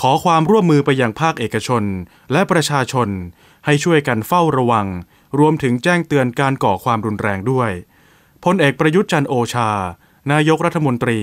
ขอความร่วมมือไปอยังภาคเอกชนและประชาชน ให้ช่วยกันเฝ้าระวัง รวมถึงแจ้งเตือนการก่อความรุนแรงด้วยพลเอกประยุทธ์จันโอชา นายกรัฐมนตรี